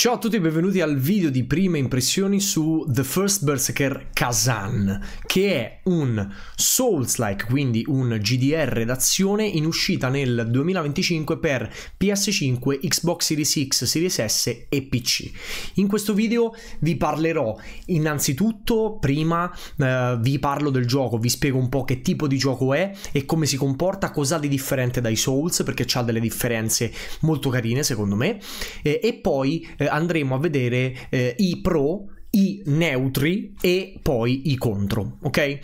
Ciao a tutti e benvenuti al video di prime impressioni su The First Berserker Kazan, che è un Souls-like, quindi un GDR d'azione in uscita nel 2025 per PS5, Xbox Series X, Series S e PC. In questo video vi parlerò innanzitutto, prima eh, vi parlo del gioco, vi spiego un po' che tipo di gioco è e come si comporta, cos'ha di differente dai Souls, perché ha delle differenze molto carine secondo me, eh, e poi eh, eh, andremo a vedere eh, i pro, i neutri e poi i contro, ok?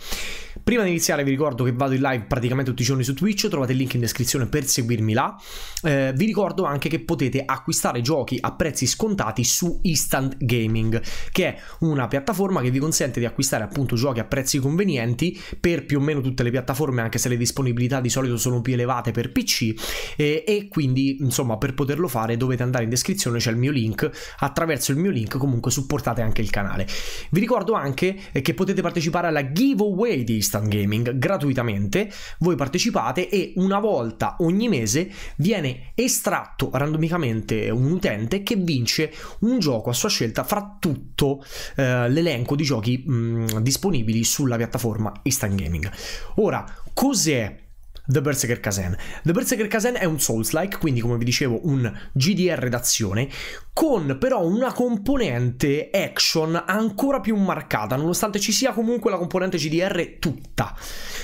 Prima di iniziare vi ricordo che vado in live praticamente tutti i giorni su Twitch, trovate il link in descrizione per seguirmi là. Eh, vi ricordo anche che potete acquistare giochi a prezzi scontati su Instant Gaming, che è una piattaforma che vi consente di acquistare appunto giochi a prezzi convenienti per più o meno tutte le piattaforme, anche se le disponibilità di solito sono più elevate per PC eh, e quindi insomma per poterlo fare dovete andare in descrizione, c'è il mio link, attraverso il mio link comunque supportate anche il canale. Vi ricordo anche eh, che potete partecipare alla giveaway di Instagram Instant Gaming gratuitamente, voi partecipate e una volta ogni mese viene estratto randomicamente un utente che vince un gioco a sua scelta fra tutto eh, l'elenco di giochi mh, mm, disponibili sulla piattaforma Instant Gaming. Ora, cos'è The Berserker Kazan. The Berserker Kazan è un Souls-like, quindi come vi dicevo un GDR d'azione, con però una componente action ancora più marcata, nonostante ci sia comunque la componente GDR tutta.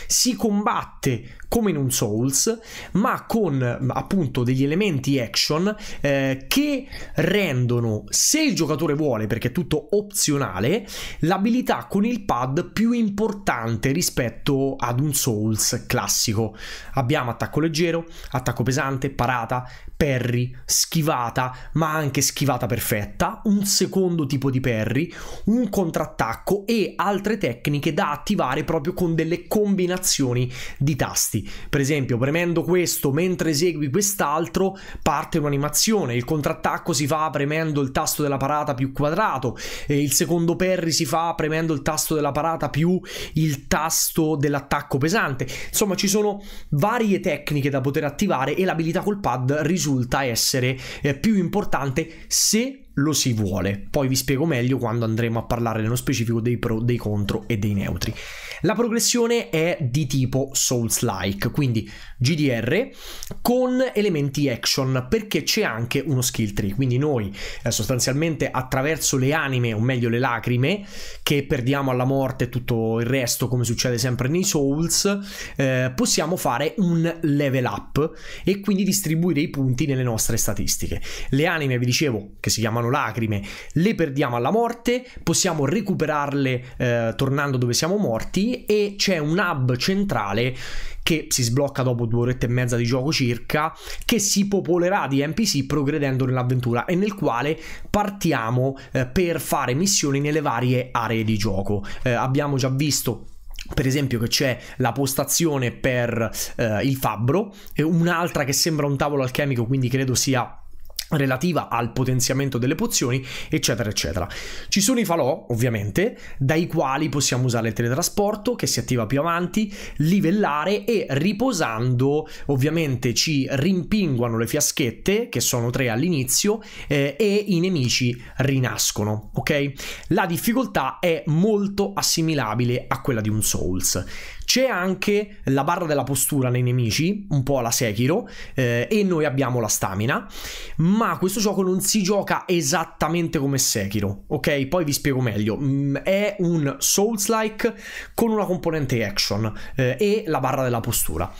Si combatte come in un Souls, ma con appunto degli elementi action eh, che rendono, se il giocatore vuole, perché è tutto opzionale, l'abilità con il pad più importante rispetto ad un Souls classico. Abbiamo attacco leggero, attacco pesante, parata, parry, schivata, ma anche schivata perfetta, un secondo tipo di parry, un contrattacco e altre tecniche da attivare proprio con delle combinazioni di tasti. Per esempio, premendo questo mentre esegui quest'altro, parte un'animazione. Il contrattacco si fa premendo il tasto della parata più quadrato. il secondo parry si fa premendo il tasto della parata più il tasto dell'attacco pesante. Insomma, ci sono varie tecniche da poter attivare e l'abilità col pad risulta essere eh, più importante se lo si vuole. Poi vi spiego meglio quando andremo a parlare nello specifico dei pro, dei contro e dei neutri. La progressione è di tipo Souls-like, quindi GDR con elementi action, perché c'è anche uno skill tree. Quindi noi eh, sostanzialmente attraverso le anime, o meglio le lacrime, che perdiamo alla morte e tutto il resto, come succede sempre nei Souls, eh, possiamo fare un level up e quindi distribuire i punti nelle nostre statistiche. Le anime, vi dicevo, che si chiamano derramano lacrime le perdiamo alla morte, possiamo recuperarle eh, tornando dove siamo morti e c'è un hub centrale che si sblocca dopo due ore e mezza di gioco circa, che si popolerà di NPC progredendo nell'avventura e nel quale partiamo eh, per fare missioni nelle varie aree di gioco. Eh, abbiamo già visto per esempio che c'è la postazione per eh, il fabbro, e un'altra che sembra un tavolo alchemico, quindi credo sia relativa al potenziamento delle pozioni, eccetera, eccetera. Ci sono i falò, ovviamente, dai quali possiamo usare il teletrasporto, che si attiva più avanti, livellare e riposando, ovviamente ci rimpinguano le fiaschette, che sono tre all'inizio, eh, e i nemici rinascono, ok? La difficoltà è molto assimilabile a quella di un Souls. C'è anche la barra della postura nei nemici, un po' alla Sekiro, eh, e noi abbiamo la stamina, ma ma questo gioco non si gioca esattamente come Sekiro, ok? Poi vi spiego meglio. Mm, è un Souls-like con una componente action eh, e la barra della postura.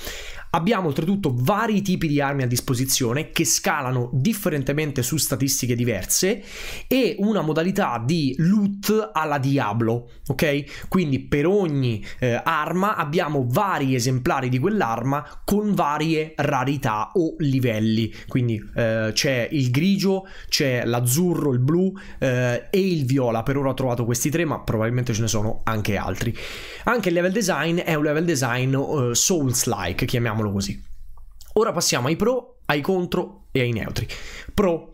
Abbiamo oltretutto vari tipi di armi a disposizione che scalano differentemente su statistiche diverse e una modalità di loot alla Diablo, ok? Quindi per ogni eh, arma abbiamo vari esemplari di quell'arma con varie rarità o livelli. Quindi eh, c'è il grigio, c'è l'azzurro, il blu eh, e il viola. Per ora ho trovato questi tre, ma probabilmente ce ne sono anche altri. Anche il level design è un level design eh, souls-like, chiamiamolo mettiamolo così. Ora passiamo ai pro, ai contro e ai neutri. Pro,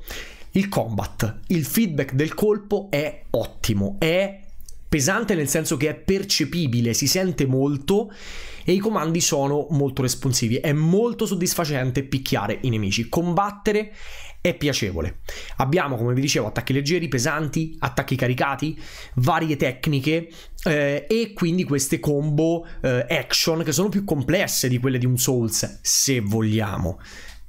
il combat, il feedback del colpo è ottimo, è pesante nel senso che è percepibile, si sente molto e i comandi sono molto responsivi. È molto soddisfacente picchiare i nemici. Combattere è piacevole. Abbiamo, come vi dicevo, attacchi leggeri, pesanti, attacchi caricati, varie tecniche eh, e quindi queste combo eh, action che sono più complesse di quelle di un Souls, se vogliamo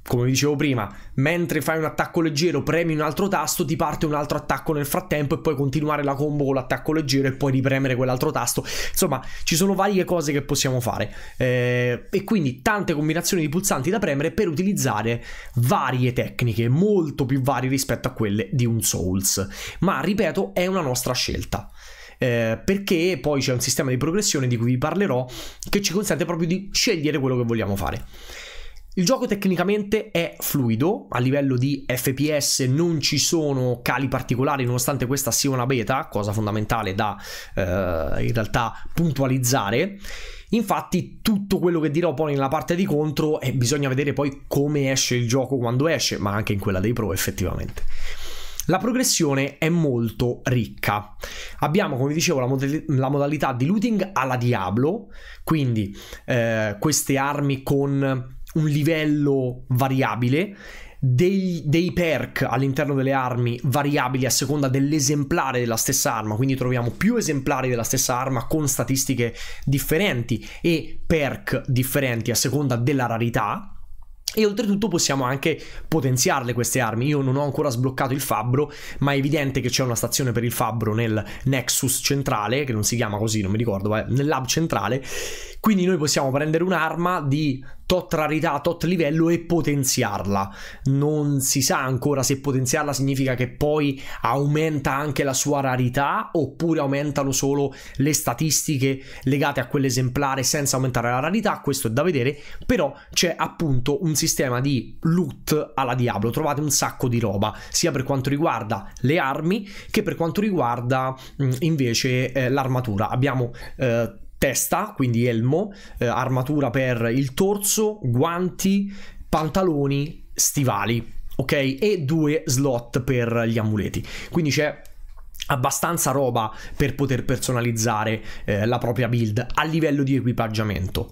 come vi dicevo prima, mentre fai un attacco leggero, premi un altro tasto, ti parte un altro attacco nel frattempo e puoi continuare la combo con l'attacco leggero e poi ripremere quell'altro tasto. Insomma, ci sono varie cose che possiamo fare. Eh, e quindi tante combinazioni di pulsanti da premere per utilizzare varie tecniche, molto più varie rispetto a quelle di un Souls. Ma ripeto, è una nostra scelta. Eh, perché poi c'è un sistema di progressione di cui vi parlerò che ci consente proprio di scegliere quello che vogliamo fare. Il gioco tecnicamente è fluido, a livello di FPS non ci sono cali particolari nonostante questa sia una beta, cosa fondamentale da eh, in realtà puntualizzare. Infatti tutto quello che dirò poi nella parte di contro e eh, bisogna vedere poi come esce il gioco quando esce, ma anche in quella dei pro effettivamente. La progressione è molto ricca. Abbiamo, come dicevo, la, mod la modalità di looting alla Diablo, quindi eh, queste armi con un livello variabile, dei, dei, perk all'interno delle armi variabili a seconda dell'esemplare della stessa arma, quindi troviamo più esemplari della stessa arma con statistiche differenti e perk differenti a seconda della rarità. E oltretutto possiamo anche potenziarle queste armi. Io non ho ancora sbloccato il fabbro, ma è evidente che c'è una stazione per il fabbro nel Nexus centrale, che non si chiama così, non mi ricordo, nel lab centrale, quindi noi possiamo prendere un'arma di tot rarità, tot livello e potenziarla. Non si sa ancora se potenziarla significa che poi aumenta anche la sua rarità oppure aumentano solo le statistiche legate a quell'esemplare senza aumentare la rarità, questo è da vedere, però c'è appunto un sistema di loot alla Diablo, trovate un sacco di roba, sia per quanto riguarda le armi che per quanto riguarda mm, invece eh, l'armatura. Abbiamo eh, testa, quindi elmo, eh, armatura per il torso, guanti, pantaloni, stivali, ok? E due slot per gli amuleti. Quindi c'è abbastanza roba per poter personalizzare eh, la propria build a livello di equipaggiamento.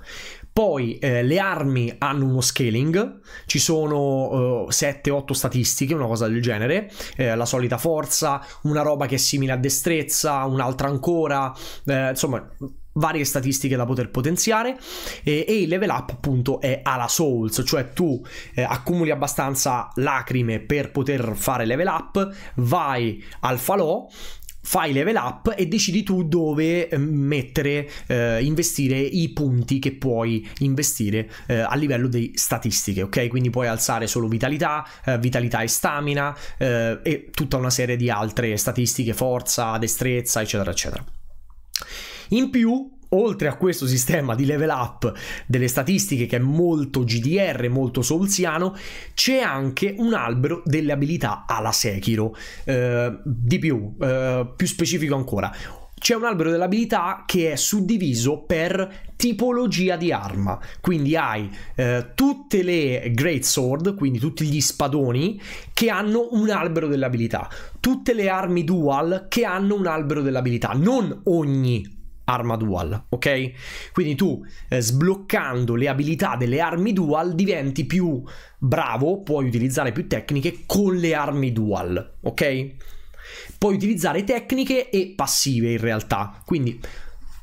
Poi eh, le armi hanno uno scaling, ci sono eh, 7-8 statistiche, una cosa del genere, eh, la solita forza, una roba che è simile a destrezza, un'altra ancora, eh, insomma varie statistiche da poter potenziare eh, e il level up appunto è alla souls cioè tu eh, accumuli abbastanza lacrime per poter fare level up vai al falò fai level up e decidi tu dove eh, mettere, eh, investire i punti che puoi investire eh, a livello di statistiche, ok? Quindi puoi alzare solo vitalità, eh, vitalità e stamina eh, e tutta una serie di altre statistiche, forza, destrezza, eccetera, eccetera. In più, oltre a questo sistema di level up delle statistiche che è molto GDR, molto soulsiano, c'è anche un albero delle abilità alla Sekiro. Eh, di più, eh, più specifico ancora. C'è un albero dell'abilità che è suddiviso per tipologia di arma. Quindi hai eh, tutte le Great Sword, quindi tutti gli spadoni, che hanno un albero dell'abilità. Tutte le armi dual che hanno un albero dell'abilità. Non ogni arma dual, ok? Quindi tu eh, sbloccando le abilità delle armi dual diventi più bravo, puoi utilizzare più tecniche con le armi dual, ok? Puoi utilizzare tecniche e passive in realtà, quindi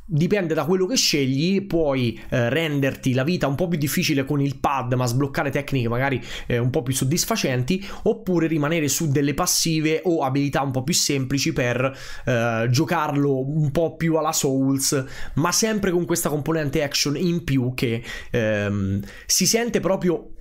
dipende da quello che scegli, puoi eh, renderti la vita un po' più difficile con il pad, ma sbloccare tecniche magari eh, un po' più soddisfacenti, oppure rimanere su delle passive o abilità un po' più semplici per eh, giocarlo un po' più alla Souls, ma sempre con questa componente action in più che ehm, si sente proprio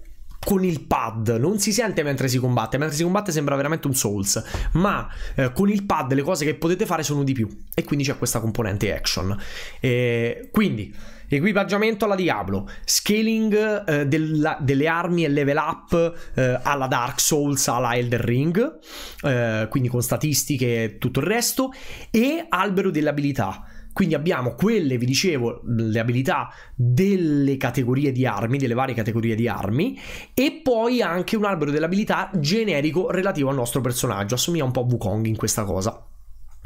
con il pad, non si sente mentre si combatte, mentre si combatte sembra veramente un Souls, ma eh, con il pad le cose che potete fare sono di più e quindi c'è questa componente action. E quindi equipaggiamento alla Diablo, scaling eh, della, delle armi e level up eh, alla Dark Souls, alla Elder Ring, eh, quindi con statistiche e tutto il resto, e albero delle abilità quindi abbiamo quelle, vi dicevo, le abilità delle categorie di armi, delle varie categorie di armi, e poi anche un albero delle abilità generico relativo al nostro personaggio. Assomiglia un po' a Wukong in questa cosa.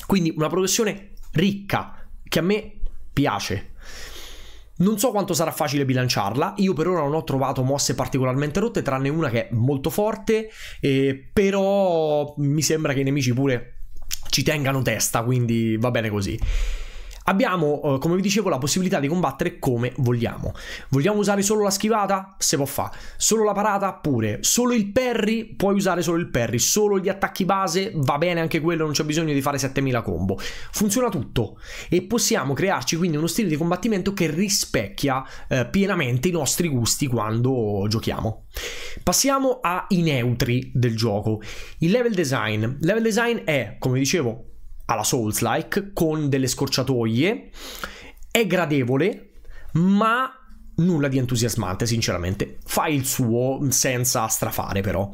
Quindi una progressione ricca, che a me piace. Non so quanto sarà facile bilanciarla, io per ora non ho trovato mosse particolarmente rotte, tranne una che è molto forte, eh, però mi sembra che i nemici pure ci tengano testa, quindi va bene così. Abbiamo, eh, come vi dicevo, la possibilità di combattere come vogliamo. Vogliamo usare solo la schivata? Se può fa. Solo la parata? Pure. Solo il parry? Puoi usare solo il parry. Solo gli attacchi base? Va bene anche quello, non c'è bisogno di fare 7000 combo. Funziona tutto e possiamo crearci quindi uno stile di combattimento che rispecchia eh, pienamente i nostri gusti quando giochiamo. Passiamo ai neutri del gioco. Il level design. Level design è, come dicevo, alla Souls-like con delle scorciatoie, è gradevole, ma nulla di entusiasmante, sinceramente. Fa il suo senza strafare, però.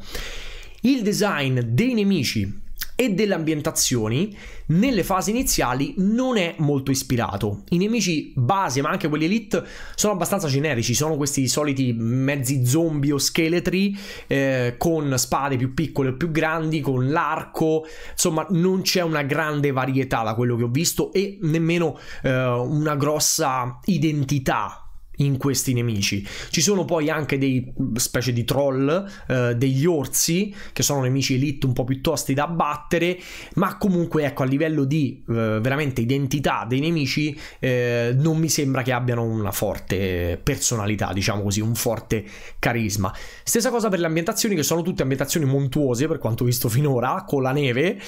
Il design dei nemici e delle ambientazioni, nelle fasi iniziali non è molto ispirato. I nemici base, ma anche quelli elite, sono abbastanza generici, sono questi soliti mezzi zombie o scheletri eh, con spade più piccole o più grandi, con l'arco, insomma non c'è una grande varietà da quello che ho visto e nemmeno eh, una grossa identità in questi nemici. Ci sono poi anche dei mm, specie di troll, eh, degli orsi, che sono nemici elite un po' più tosti da battere, ma comunque ecco a livello di eh, veramente identità dei nemici eh, non mi sembra che abbiano una forte personalità, diciamo così, un forte carisma. Stessa cosa per le ambientazioni che sono tutte ambientazioni montuose per quanto visto finora, con la neve.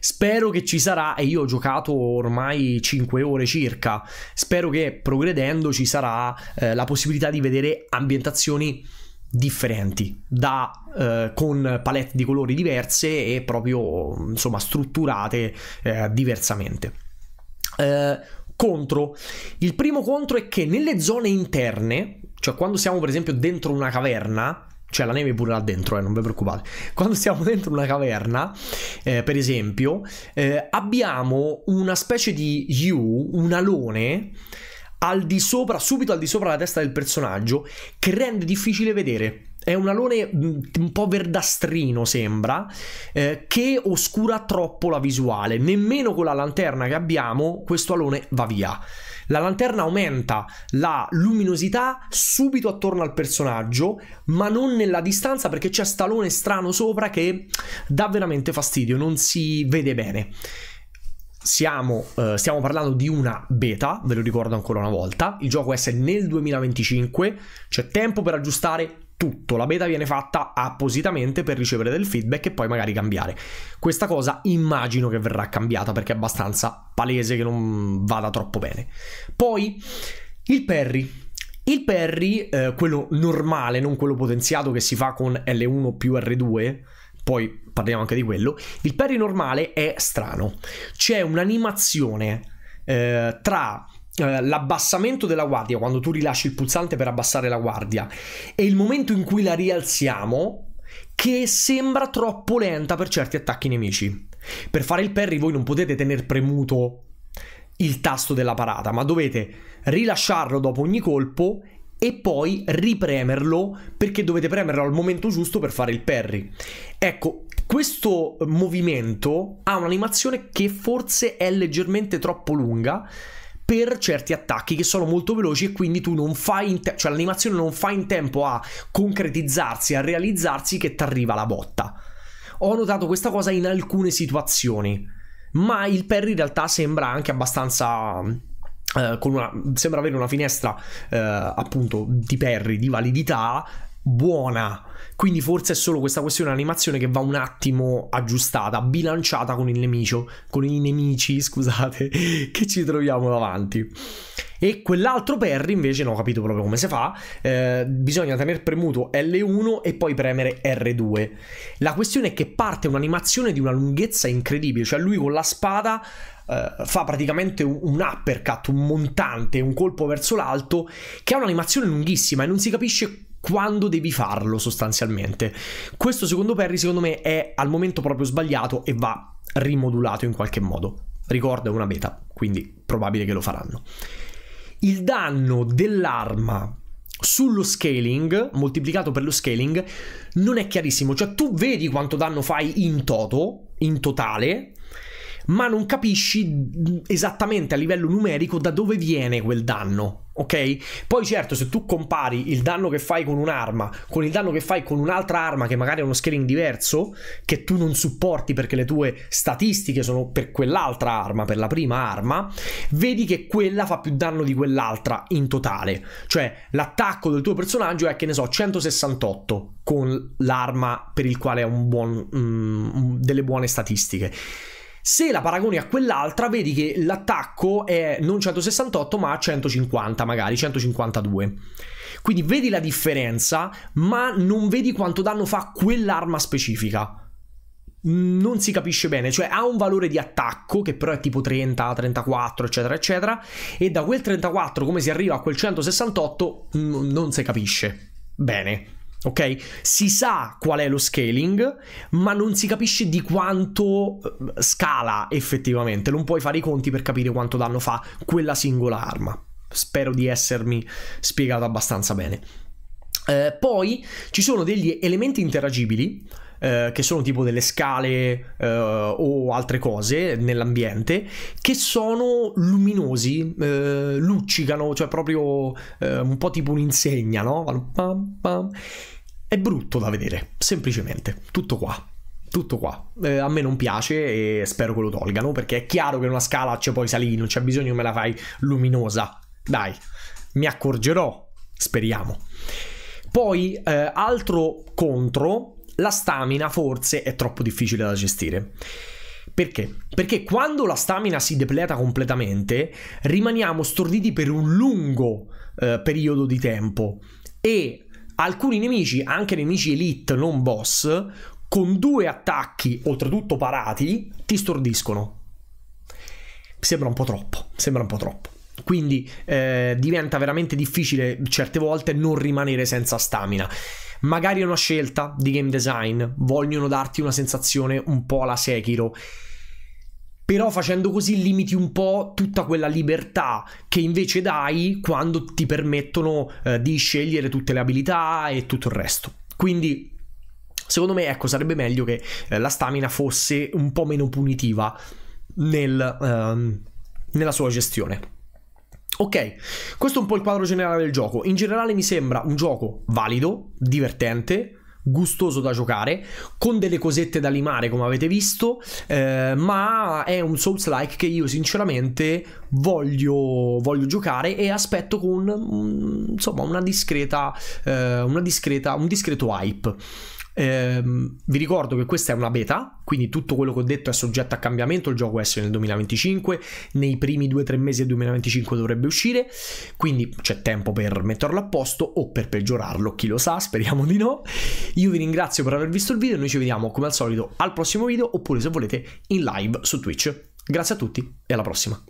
Spero che ci sarà e io ho giocato ormai 5 ore circa. Spero che progredendo ci sarà eh, la possibilità di vedere ambientazioni differenti da eh, con palette di colori diverse e proprio insomma strutturate eh, diversamente eh, contro il primo contro è che nelle zone interne cioè quando siamo per esempio dentro una caverna cioè la neve pure là dentro, eh, non vi preoccupate. Quando siamo dentro una caverna, eh, per esempio, eh, abbiamo una specie di U, un alone al di sopra, subito al di sopra la testa del personaggio, che rende difficile vedere. È un alone mm, un po' verdastrino, sembra, eh, che oscura troppo la visuale. Nemmeno con la lanterna che abbiamo, questo alone va via. La lanterna aumenta la luminosità subito attorno al personaggio, ma non nella distanza perché c'è stalone strano sopra che dà veramente fastidio, non si vede bene siamo, eh, stiamo parlando di una beta, ve lo ricordo ancora una volta, il gioco è nel 2025, c'è tempo per aggiustare tutto, la beta viene fatta appositamente per ricevere del feedback e poi magari cambiare. Questa cosa immagino che verrà cambiata perché è abbastanza palese che non vada troppo bene. Poi il Perry. Il Perry, eh, quello normale, non quello potenziato che si fa con L1 più R2, poi parliamo anche di quello. Il Perry normale è strano. C'è un'animazione eh, tra eh, l'abbassamento della guardia quando tu rilasci il pulsante per abbassare la guardia e il momento in cui la rialziamo che sembra troppo lenta per certi attacchi nemici. Per fare il parry voi non potete tenere premuto il tasto della parata, ma dovete rilasciarlo dopo ogni colpo e poi ripremerlo perché dovete premerlo al momento giusto per fare il parry. Ecco, questo movimento ha un'animazione che forse è leggermente troppo lunga per certi attacchi che sono molto veloci e quindi tu non fai in te- cioè l'animazione non fa in tempo a concretizzarsi, a realizzarsi che ti arriva la botta. Ho notato questa cosa in alcune situazioni, ma il Perry in realtà sembra anche abbastanza eh, una, sembra avere una finestra eh, appunto di perri di validità buona. Quindi forse è solo questa questione dell'animazione che va un attimo aggiustata, bilanciata con il nemico, con i nemici, scusate, che ci troviamo davanti. E quell'altro Perry invece non ho capito proprio come si fa, eh, bisogna tenere premuto L1 e poi premere R2. La questione è che parte un'animazione di una lunghezza incredibile, cioè lui con la spada Uh, fa praticamente un uppercut, un montante, un colpo verso l'alto, che ha un'animazione lunghissima e non si capisce quando devi farlo sostanzialmente. Questo secondo Perry secondo me è al momento proprio sbagliato e va rimodulato in qualche modo. Ricordo è una beta, quindi probabile che lo faranno. Il danno dell'arma sullo scaling, moltiplicato per lo scaling, non è chiarissimo, cioè tu vedi quanto danno fai in toto, in totale, ma non capisci mm, esattamente a livello numerico da dove viene quel danno ok? Poi certo se tu compari il danno che fai con un'arma con il danno che fai con un'altra arma che magari ha uno scaling diverso, che tu non supporti perché le tue statistiche sono per quell'altra arma, per la prima arma, vedi che quella fa più danno di quell'altra in totale. Cioè l'attacco del tuo personaggio è che ne so 168 con l'arma per il quale ha un buon, mm, delle buone statistiche. Se la paragoni a quell'altra, vedi che l'attacco è non 168 ma 150 magari, 152. Quindi vedi la differenza, ma non vedi quanto danno fa quell'arma specifica mm, non si capisce bene, cioè ha un valore di attacco che però è tipo 30, 34, eccetera, eccetera, e da quel 34 come si arriva a quel 168 mm, non si capisce bene. Ok? Si sa qual è lo scaling, ma non si capisce di quanto eh, scala effettivamente. Non puoi fare i conti per capire quanto danno fa quella singola arma. Spero di essermi spiegato abbastanza bene. Eh, poi ci sono degli elementi interagibili eh, che sono tipo delle scale eh, o altre cose nell'ambiente che sono luminosi, eh, luccicano, cioè proprio eh, un po' tipo un'insegna, no? È brutto da vedere, semplicemente, tutto qua. Tutto qua, eh, a me non piace e spero che lo tolgano perché è chiaro che una scala c'è poi salì, non c'è bisogno che me la fai luminosa. Dai, mi accorgerò, speriamo. Poi eh, altro contro la stamina forse è troppo difficile da gestire. Perché? Perché quando la stamina si depleta completamente, rimaniamo storditi per un lungo eh, periodo di tempo e alcuni nemici, anche nemici elite, non boss, con due attacchi, oltretutto parati, ti stordiscono. Sembra un po' troppo, sembra un po' troppo. Quindi eh, diventa veramente difficile certe volte non rimanere senza stamina. Magari è una scelta di game design, vogliono darti una sensazione un po' alla Sekiro. Però facendo così limiti un po' tutta quella libertà che invece dai quando ti permettono eh, di scegliere tutte le abilità e tutto il resto. Quindi secondo me ecco, sarebbe meglio che eh, la stamina fosse un po' meno punitiva nel, ehm, nella sua gestione. Ok, questo è un po' il quadro generale del gioco. In generale mi sembra un gioco valido, divertente, gustoso da giocare, con delle cosette da limare come avete visto, eh, ma è un Souls-like che io sinceramente voglio, voglio giocare e aspetto con mm, insomma una discreta, eh, una discreta, un discreto hype. Ehm, vi ricordo che questa è una beta, quindi tutto quello che ho detto è soggetto a cambiamento, il gioco è esce nel 2025, nei primi 2-3 mesi del 2025 dovrebbe uscire, quindi c'è tempo per metterlo a posto o per peggiorarlo, chi lo sa, speriamo di no. Io vi ringrazio per aver visto il video, noi ci vediamo come al solito al prossimo video oppure se volete in live su Twitch. Grazie a tutti e alla prossima.